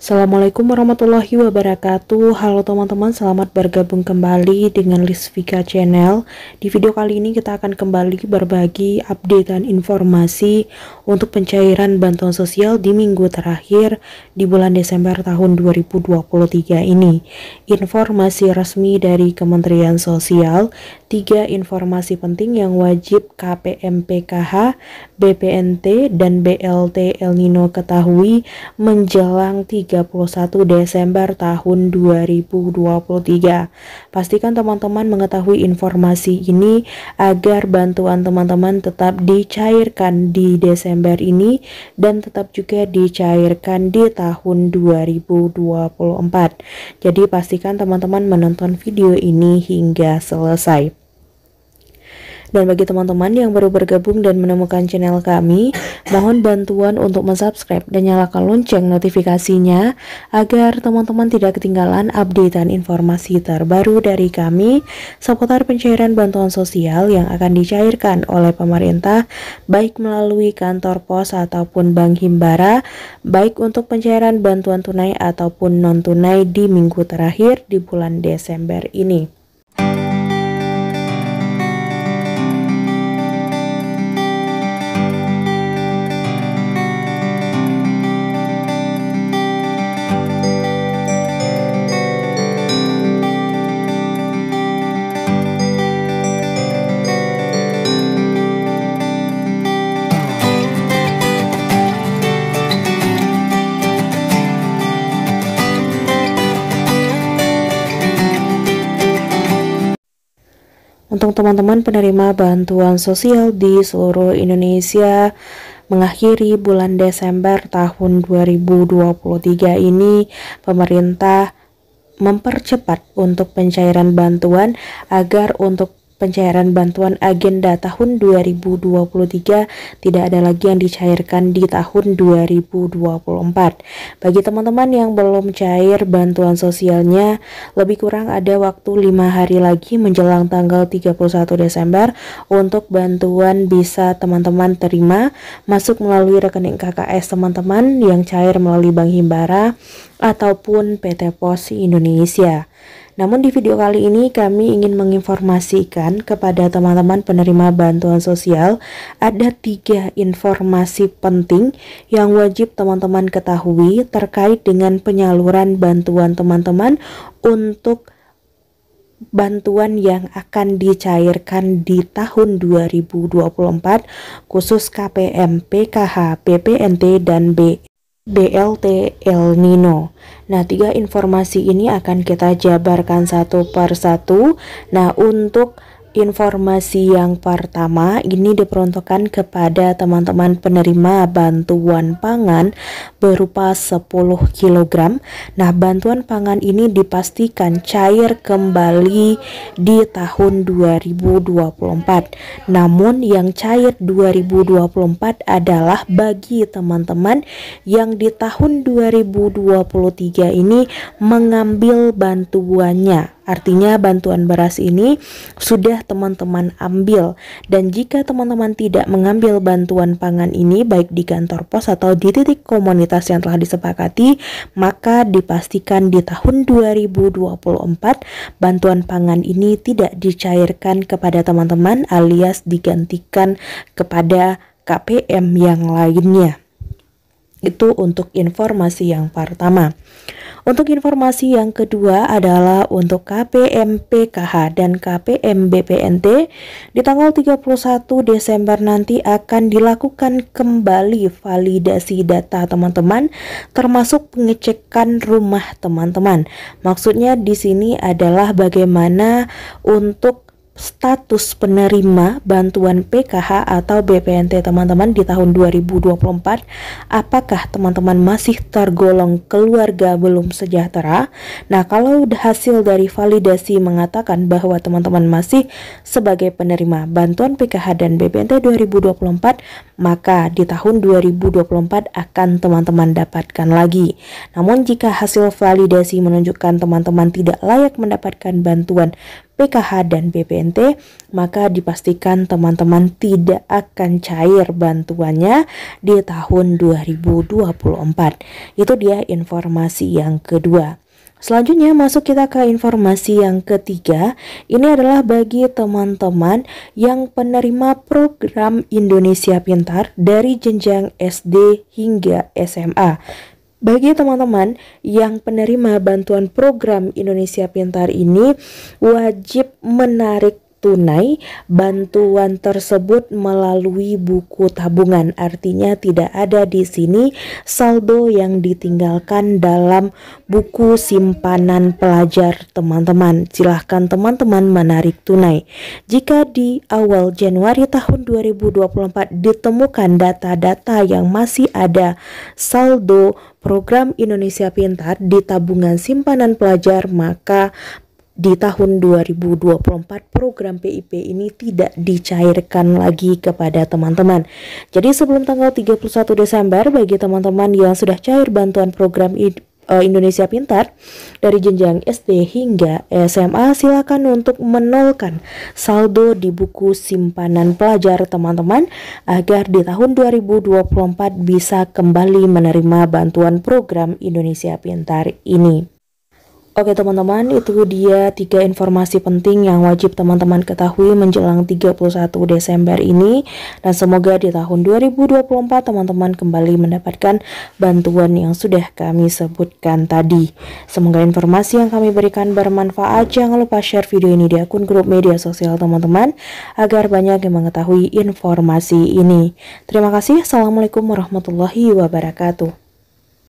Assalamualaikum warahmatullahi wabarakatuh Halo teman-teman selamat bergabung kembali dengan Lisvika Channel Di video kali ini kita akan kembali berbagi update dan informasi Untuk pencairan bantuan sosial di minggu terakhir di bulan Desember tahun 2023 ini Informasi resmi dari Kementerian Sosial tiga informasi penting yang wajib KPMPKH, BPNT, dan BLT El Nino ketahui menjelang 31 Desember tahun 2023. Pastikan teman-teman mengetahui informasi ini agar bantuan teman-teman tetap dicairkan di Desember ini dan tetap juga dicairkan di tahun 2024. Jadi pastikan teman-teman menonton video ini hingga selesai. Dan bagi teman-teman yang baru bergabung dan menemukan channel kami, mohon bantuan untuk mensubscribe dan nyalakan lonceng notifikasinya agar teman-teman tidak ketinggalan update dan informasi terbaru dari kami seputar pencairan bantuan sosial yang akan dicairkan oleh pemerintah baik melalui kantor pos ataupun bank Himbara, baik untuk pencairan bantuan tunai ataupun non-tunai di minggu terakhir di bulan Desember ini. teman-teman penerima bantuan sosial di seluruh Indonesia mengakhiri bulan Desember tahun 2023 ini pemerintah mempercepat untuk pencairan bantuan agar untuk pencairan bantuan agenda tahun 2023 tidak ada lagi yang dicairkan di tahun 2024. Bagi teman-teman yang belum cair bantuan sosialnya, lebih kurang ada waktu 5 hari lagi menjelang tanggal 31 Desember untuk bantuan bisa teman-teman terima masuk melalui rekening KKS teman-teman yang cair melalui Bank Himbara ataupun PT Pos Indonesia. Namun di video kali ini kami ingin menginformasikan kepada teman-teman penerima bantuan sosial ada tiga informasi penting yang wajib teman-teman ketahui terkait dengan penyaluran bantuan teman-teman untuk bantuan yang akan dicairkan di tahun 2024 khusus KPM, PKH, PPNT, dan B. BLT El Nino. Nah, tiga informasi ini akan kita jabarkan satu per satu. Nah, untuk Informasi yang pertama ini diperuntukkan kepada teman-teman penerima bantuan pangan berupa 10 kg. Nah, bantuan pangan ini dipastikan cair kembali di tahun 2024. Namun yang cair 2024 adalah bagi teman-teman yang di tahun 2023 ini mengambil bantuannya Artinya bantuan beras ini sudah teman-teman ambil dan jika teman-teman tidak mengambil bantuan pangan ini baik di kantor pos atau di titik komunitas yang telah disepakati, maka dipastikan di tahun 2024 bantuan pangan ini tidak dicairkan kepada teman-teman alias digantikan kepada KPM yang lainnya. Itu untuk informasi yang pertama. Untuk informasi yang kedua adalah untuk KPMPKH dan KPMBPNT di tanggal 31 Desember nanti akan dilakukan kembali validasi data teman-teman termasuk pengecekan rumah teman-teman. Maksudnya di sini adalah bagaimana untuk status penerima bantuan PKH atau BPNT teman-teman di tahun 2024 apakah teman-teman masih tergolong keluarga belum sejahtera nah kalau hasil dari validasi mengatakan bahwa teman-teman masih sebagai penerima bantuan PKH dan BPNT 2024 maka di tahun 2024 akan teman-teman dapatkan lagi namun jika hasil validasi menunjukkan teman-teman tidak layak mendapatkan bantuan PKH dan BPNT, maka dipastikan teman-teman tidak akan cair bantuannya di tahun 2024. Itu dia informasi yang kedua. Selanjutnya masuk kita ke informasi yang ketiga. Ini adalah bagi teman-teman yang penerima program Indonesia Pintar dari jenjang SD hingga SMA. Bagi teman-teman yang penerima bantuan program Indonesia Pintar ini wajib menarik tunai, bantuan tersebut melalui buku tabungan. Artinya tidak ada di sini saldo yang ditinggalkan dalam buku simpanan pelajar teman-teman. Silahkan teman-teman menarik tunai. Jika di awal Januari tahun 2024 ditemukan data-data yang masih ada saldo program Indonesia Pintar di tabungan simpanan pelajar, maka di tahun 2024 program PIP ini tidak dicairkan lagi kepada teman-teman. Jadi sebelum tanggal 31 Desember bagi teman-teman yang sudah cair bantuan program e, Indonesia Pintar dari jenjang SD hingga SMA silakan untuk menolkan saldo di buku simpanan pelajar teman-teman agar di tahun 2024 bisa kembali menerima bantuan program Indonesia Pintar ini. Oke teman-teman, itu dia tiga informasi penting yang wajib teman-teman ketahui menjelang 31 Desember ini dan semoga di tahun 2024 teman-teman kembali mendapatkan bantuan yang sudah kami sebutkan tadi. Semoga informasi yang kami berikan bermanfaat. Jangan lupa share video ini di akun grup media sosial teman-teman agar banyak yang mengetahui informasi ini. Terima kasih. Assalamualaikum warahmatullahi wabarakatuh.